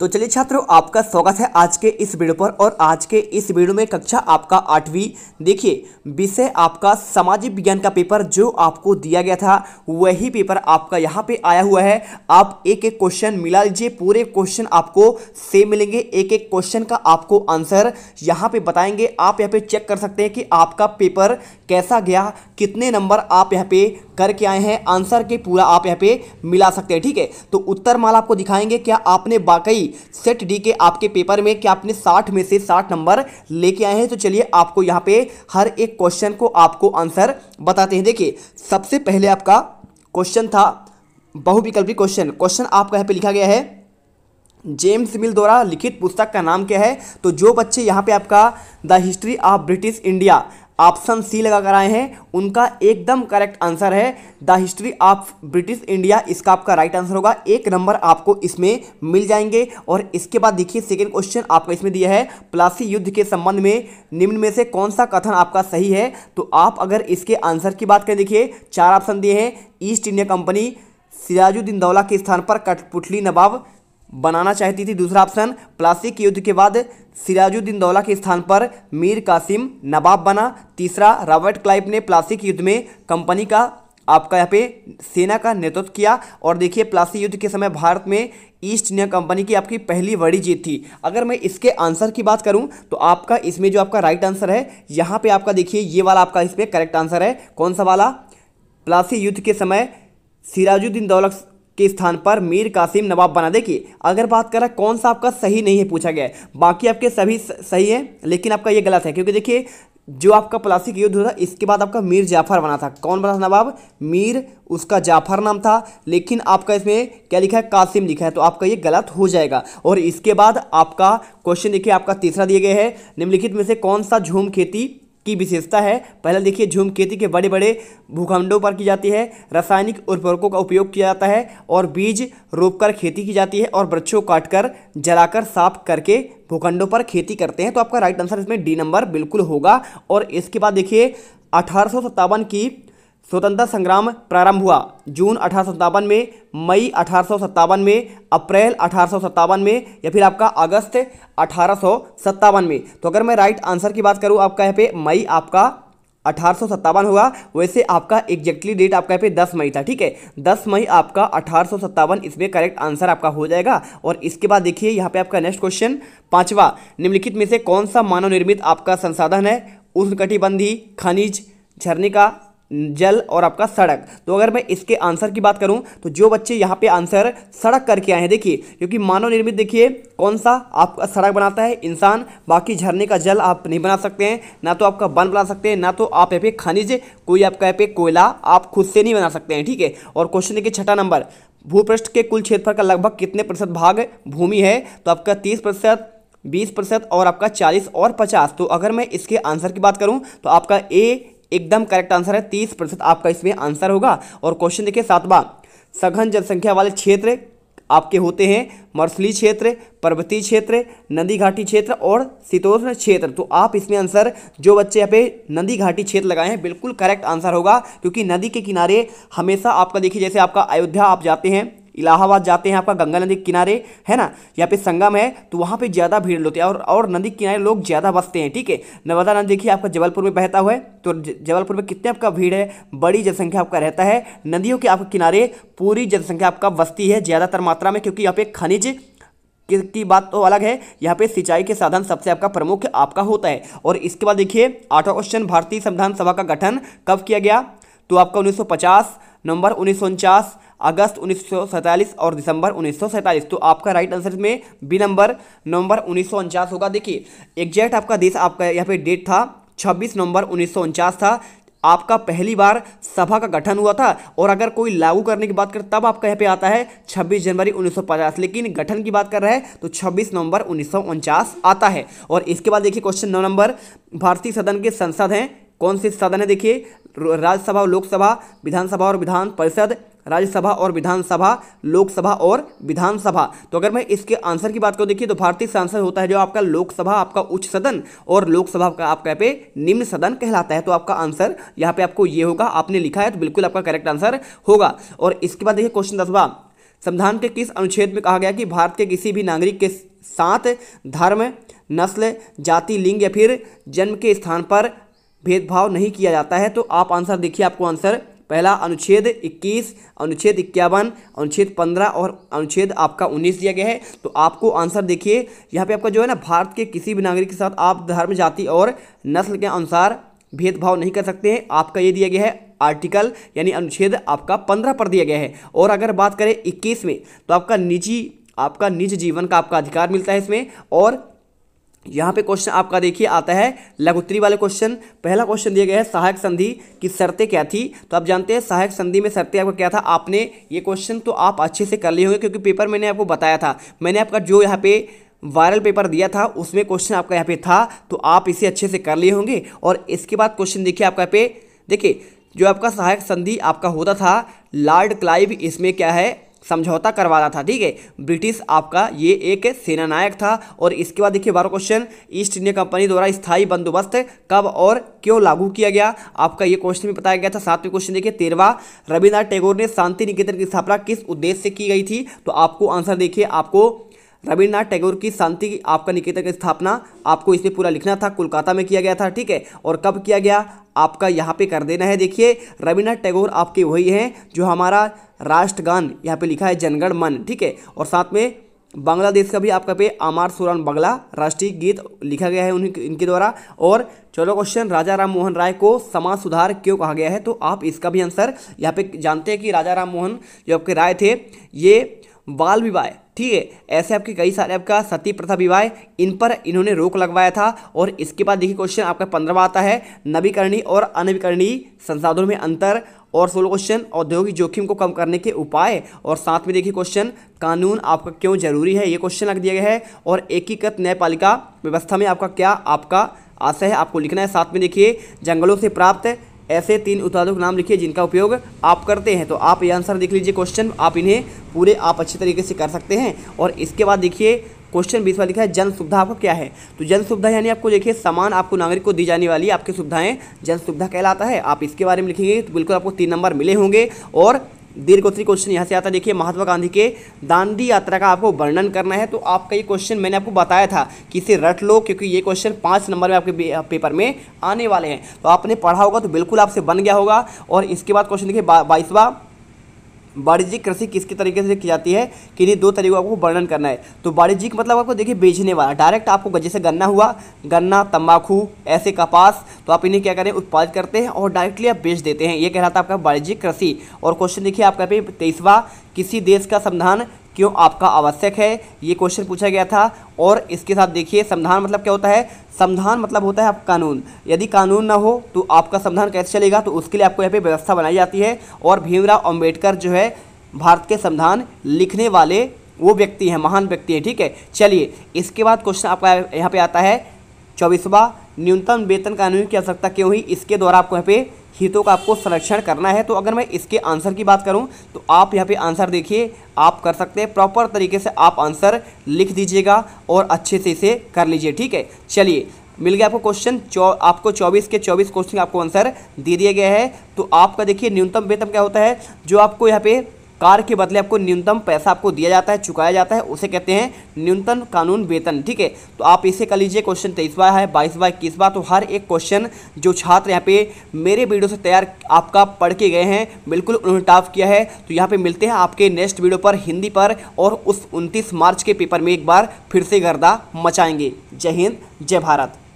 तो चलिए छात्रों आपका स्वागत है आज के इस वीडियो पर और आज के इस वीडियो में कक्षा आपका आठवीं देखिए विषय आपका सामाजिक विज्ञान का पेपर जो आपको दिया गया था वही पेपर आपका यहाँ पे आया हुआ है आप एक एक क्वेश्चन मिला लीजिए पूरे क्वेश्चन आपको सेम मिलेंगे एक एक क्वेश्चन का आपको आंसर यहाँ पर बताएंगे आप यहाँ पर चेक कर सकते हैं कि आपका पेपर कैसा गया कितने नंबर आप यहाँ पर करके आए हैं आंसर के पूरा आप यहाँ पे मिला सकते हैं ठीक है तो उत्तर माल आपको दिखाएंगे क्या आपने वाकई सेट डी के आपके पेपर में क्या आपने साठ में से साठ नंबर लेके आए हैं तो चलिए आपको यहाँ पे हर एक क्वेश्चन को आपको आंसर बताते हैं देखिए सबसे पहले आपका क्वेश्चन था बहुविकल्पी क्वेश्चन क्वेश्चन आपका यहाँ पे लिखा गया है जेम्स मिल द्वारा लिखित पुस्तक का नाम क्या है तो जो बच्चे यहाँ पे आपका the history of British India option C लगा कर आए हैं उनका एकदम करेक्ट आंसर है the history of British India इसका आपका राइट आंसर होगा एक नंबर आपको इसमें मिल जाएंगे और इसके बाद देखिए सेकेंड क्वेश्चन आपको इसमें दिया है प्लासी युद्ध के संबंध में निम्न में से कौन सा कथन आपका सही है तो आप अगर इसके आंसर की बात करें देखिए चार ऑप्शन दिए हैं East India Company Sirajuddin Daula के स्थान पर कठपुतली नवाब बनाना चाहती थी दूसरा ऑप्शन प्लासी के युद्ध के बाद सिराजुद्दीन दौला के स्थान पर मीर कासिम नवाब बना तीसरा रॉबर्ट क्लाइव ने प्लासी के युद्ध में कंपनी का आपका यहाँ पे सेना का नेतृत्व किया और देखिए प्लासी युद्ध के समय भारत में ईस्ट इंडिया कंपनी की आपकी पहली बड़ी जीत थी अगर मैं इसके आंसर की बात करूं तो आपका इसमें जो आपका राइट आंसर है यहाँ पे आपका देखिए ये वाला आपका इसमें करेक्ट आंसर है कौन सा वाला प्लासी युद्ध के समय सिराजुद्दीन दौलत के स्थान पर मीर कासिम नवाब बना देखिए अगर बात करें कौन सा आपका सही नहीं है पूछा गया बाकी आपके सभी सही है लेकिन आपका ये गलत है क्योंकि देखिए जो आपका प्लासिक युद्ध हुआ था इसके बाद आपका मीर जाफर बना था कौन बना था नवाब मीर उसका जाफर नाम था लेकिन आपका इसमें क्या लिखा है कासिम लिखा है तो आपका ये गलत हो जाएगा और इसके बाद आपका क्वेश्चन देखिए आपका तीसरा दिए गए है निम्नलिखित में से कौन सा झूम खेती की विशेषता है पहला देखिए झूम खेती के बड़े बड़े भूखंडों पर की जाती है रासायनिक उर्वरकों का उपयोग किया जाता है और बीज रोपकर खेती की जाती है और वृक्षों काटकर जलाकर साफ करके भूखंडों पर खेती करते हैं तो आपका राइट आंसर इसमें डी नंबर बिल्कुल होगा और इसके बाद देखिए अठारह की स्वतंत्रता संग्राम प्रारंभ हुआ जून अठारह में मई अठारह में अप्रैल अठारह में या फिर आपका अगस्त अठारह में तो अगर मैं राइट आंसर की बात करूँ आपका यहाँ पे मई आपका अठारह हुआ वैसे आपका एग्जैक्टली डेट आपका यहाँ पे 10 मई था ठीक है 10 मई आपका अठारह इसमें करेक्ट आंसर आपका हो जाएगा और इसके बाद देखिए यहाँ पे आपका नेक्स्ट क्वेश्चन पांचवा निम्नलिखित में से कौन सा मानव निर्मित आपका संसाधन है उष्णकटिबंधी खनिज झरने का जल और आपका सड़क तो अगर मैं इसके आंसर की बात करूं तो जो बच्चे यहाँ पे आंसर सड़क करके आए हैं देखिए क्योंकि मानव निर्मित देखिए कौन सा आपका सड़क बनाता है इंसान बाकी झरने का जल आप नहीं बना सकते हैं ना तो आपका वन बना सकते हैं ना तो आप यहाँ पे खनिज कोई आपका यहाँ पे कोयला आप खुद से नहीं बना सकते हैं ठीक है और क्वेश्चन देखिए छठा नंबर भूपृष्ठ के कुल क्षेत्रफल का लगभग कितने प्रतिशत भाग भूमि है तो आपका तीस प्रतिशत बीस प्रतिशत और आपका चालीस और पचास तो अगर मैं इसके आंसर की बात करूं तो आपका ए एकदम करेक्ट आंसर है तीस प्रतिशत आपका इसमें आंसर होगा और क्वेश्चन देखिए सातवां सघन जनसंख्या वाले क्षेत्र आपके होते हैं मरसली क्षेत्र पर्वतीय क्षेत्र नदी घाटी क्षेत्र और शीतोष्ण क्षेत्र तो आप इसमें आंसर जो बच्चे यहाँ पे नदी घाटी क्षेत्र लगाए हैं बिल्कुल करेक्ट आंसर होगा क्योंकि नदी के किनारे हमेशा आपका देखिए जैसे आपका अयोध्या आप जाते हैं इलाहाबाद जाते हैं आपका गंगा नदी किनारे है ना यहाँ पे संगम है तो वहाँ पे ज़्यादा भीड़ होती है और और नदी किनारे लोग ज़्यादा बसते हैं ठीक है नर्मदा नदी देखिए आपका जबलपुर में बहता हुआ है तो जबलपुर में कितने आपका भीड़ है बड़ी जनसंख्या आपका रहता है नदियों के आपके किनारे पूरी जनसंख्या आपका बसती है ज़्यादातर मात्रा में क्योंकि यहाँ पे खनिज की बात तो अलग है यहाँ पे सिंचाई के साधन सबसे आपका प्रमुख आपका होता है और इसके बाद देखिए आठवा क्वेश्चन भारतीय संविधान सभा का गठन कब किया गया तो आपका 1950 नवंबर उन्नीस अगस्त उन्नीस और दिसंबर उन्नीस तो आपका राइट आंसर में बी नंबर नवंबर उन्नीस होगा देखिए एग्जैक्ट आपका देश आपका यहाँ पे डेट था 26 नवंबर उन्नीस था आपका पहली बार सभा का गठन हुआ था और अगर कोई लागू करने की बात कर तब आपका यहाँ पे आता है 26 जनवरी 1950 लेकिन गठन की बात कर रहा है तो 26 नवंबर उन्नीस आता है और इसके बाद देखिए क्वेश्चन नौ नंबर भारतीय सदन के संसद हैं कौन से सदन है देखिए राज्यसभा और लोकसभा विधानसभा और विधान परिषद राज्यसभा और विधानसभा लोकसभा और विधानसभा तो अगर मैं इसके आंसर की बात करूँ देखिए तो भारतीय सांसद होता है जो आपका लोकसभा आपका उच्च सदन और लोकसभा का आपका यहाँ पे निम्न सदन कहलाता है तो आपका आंसर यहाँ पे आपको ये होगा आपने लिखा है तो बिल्कुल आपका करेक्ट आंसर होगा और इसके बाद देखिए क्वेश्चन दसवा संविधान के किस अनुच्छेद में कहा गया कि भारत के किसी भी नागरिक के साथ धर्म नस्ल जाति लिंग या फिर जन्म के स्थान पर भेदभाव नहीं किया जाता है तो आप आंसर देखिए आपको आंसर पहला अनुच्छेद 21, अनुच्छेद इक्यावन अनुच्छेद 15 और अनुच्छेद आपका 19 दिया गया है तो आपको आंसर देखिए यहाँ पे आपका जो है ना भारत के किसी भी नागरिक के साथ आप धर्म जाति और नस्ल के अनुसार भेदभाव नहीं कर सकते हैं आपका ये दिया गया है आर्टिकल यानी अनुच्छेद आपका पंद्रह पर दिया गया है और अगर बात करें इक्कीस में तो आपका निजी आपका निज जीवन का आपका अधिकार मिलता है इसमें और यहाँ पे क्वेश्चन आपका देखिए आता है लघुत्तरी वाले क्वेश्चन पहला क्वेश्चन दिया गया है सहायक संधि की शर्तें क्या थी तो आप जानते हैं सहायक संधि में शर्तें आपका क्या था आपने ये क्वेश्चन तो आप अच्छे से कर लिए होंगे क्योंकि पेपर मैंने आपको बताया था मैंने आपका जो यहाँ पे वायरल पेपर दिया था उसमें क्वेश्चन आपका यहाँ पे था तो आप इसे अच्छे से कर लिए होंगे और इसके बाद क्वेश्चन देखिए आपका पे देखिए जो आपका सहायक संधि आपका होता था लॉर्ड क्लाइव इसमें क्या है समझौता करवाना था ठीक है ब्रिटिश आपका ये एक सेनानायक था और इसके बाद देखिए बारह क्वेश्चन ईस्ट इंडिया कंपनी द्वारा स्थायी बंदोबस्त कब और क्यों लागू किया गया आपका ये क्वेश्चन भी बताया गया था सातवें क्वेश्चन देखिए तेरवा रविन्द्रनाथ टैगोर ने शांति निकेतन की स्थापना किस उद्देश्य से की गई थी तो आपको आंसर देखिए आपको रविन्द्रनाथ टैगोर की शांति आपका निकेतन की स्थापना आपको इसमें पूरा लिखना था कोलकाता में किया गया था ठीक है और कब किया गया आपका यहाँ पे कर देना है देखिए रविन्द्रनाथ टैगोर आपके वही हैं जो हमारा राष्ट्रगान यहाँ पे लिखा है जनगण मन ठीक है और साथ में बांग्लादेश का भी आपका पे आमार सुरान बंगला राष्ट्रीय गीत लिखा गया है उनके इनके द्वारा और चौदह क्वेश्चन राजा राम मोहन राय को समाज सुधार क्यों कहा गया है तो आप इसका भी आंसर यहाँ पे जानते हैं कि राजा राम मोहन जो आपके राय थे ये बाल विवाह ठीक है ऐसे आपके कई सारे आपका सती प्रथा विवाह इन पर इन्होंने रोक लगवाया था और इसके बाद देखिए क्वेश्चन आपका पंद्रहवा आता है नवीकरणीय और अनवीकरणीय संसाधनों में अंतर और सोलह क्वेश्चन औद्योगिक जोखिम को कम करने के उपाय और साथ में देखिए क्वेश्चन कानून आपका क्यों जरूरी है ये क्वेश्चन रख दिया गया है और एकीकृत न्यायपालिका व्यवस्था में आपका क्या आपका आशय है आपको लिखना है साथ में देखिए जंगलों से प्राप्त ऐसे तीन उत्पादों के नाम लिखिए जिनका उपयोग आप करते हैं तो आप ये आंसर देख लीजिए क्वेश्चन आप इन्हें पूरे आप अच्छे तरीके से कर सकते हैं और इसके बाद देखिए क्वेश्चन बीसवा लिखा है जन सुविधा आपको क्या है तो जन सुविधा यानी आपको देखिए समान आपको नागरिक को दी जाने वाली आपकी सुविधाएं जन सुविधा कहलाता है आप इसके बारे में लिखेंगे तो बिल्कुल आपको तीन नंबर मिले होंगे और दीर्घोत्तरी क्वेश्चन यहाँ से आता है देखिए महात्मा गांधी के दांडी यात्रा का आपको वर्णन करना है तो आपका ये क्वेश्चन मैंने आपको बताया था कि इसे रट लो क्योंकि ये क्वेश्चन पाँच नंबर में आपके पेपर में आने वाले हैं तो आपने पढ़ा होगा तो बिल्कुल आपसे बन गया होगा और इसके बाद क्वेश्चन देखिए बाईसवा वाणिज्यिक कृषि किसके तरीके से की जाती है कि नहीं दो तरीकों आपको वर्णन करना है तो वाणिज्यिक मतलब आपको देखिए बेचने वाला डायरेक्ट आपको जैसे गन्ना हुआ गन्ना तंबाकू ऐसे कपास तो आप इन्हें क्या करें उत्पादित करते हैं और डायरेक्टली आप बेच देते हैं ये कह रहा था आपका वाणिज्यिक कृषि और क्वेश्चन देखिए आपका तेईसवा किसी देश का संविधान क्यों आपका आवश्यक है ये क्वेश्चन पूछा गया था और इसके साथ देखिए संविधान मतलब क्या होता है संविधान मतलब होता है आप कानून यदि कानून ना हो तो आपका संविधान कैसे चलेगा तो उसके लिए आपको यहाँ पे व्यवस्था बनाई जाती है और भीमराव अम्बेडकर जो है भारत के संविधान लिखने वाले वो व्यक्ति हैं महान व्यक्ति हैं ठीक है चलिए इसके बाद क्वेश्चन आपका यहाँ पर आता है चौबीसवा न्यूनतम वेतन कानून की आवश्यकता क्यों हुई इसके द्वारा आपको यहाँ पे हितों का आपको संरक्षण करना है तो अगर मैं इसके आंसर की बात करूं तो आप यहाँ पे आंसर देखिए आप कर सकते हैं प्रॉपर तरीके से आप आंसर लिख दीजिएगा और अच्छे से इसे कर लीजिए ठीक है चलिए मिल गया आपको क्वेश्चन आपको 24 के 24 क्वेश्चन आपको आंसर दे दिया गया है तो आपका देखिए न्यूनतम वेतन क्या होता है जो आपको यहाँ पे कार के बदले आपको न्यूनतम पैसा आपको दिया जाता है चुकाया जाता है उसे कहते हैं न्यूनतम कानून वेतन ठीक है तो आप इसे कर लीजिए क्वेश्चन तेईसवा है बाईसवा इक्कीसवा तो हर एक क्वेश्चन जो छात्र यहाँ पे मेरे वीडियो से तैयार आपका पढ़ के गए हैं बिल्कुल उन्होंने टाफ किया है तो यहाँ पर मिलते हैं आपके नेक्स्ट वीडियो पर हिंदी पर और उस उनतीस मार्च के पेपर में एक बार फिर से गर्दा मचाएंगे जय हिंद जय भारत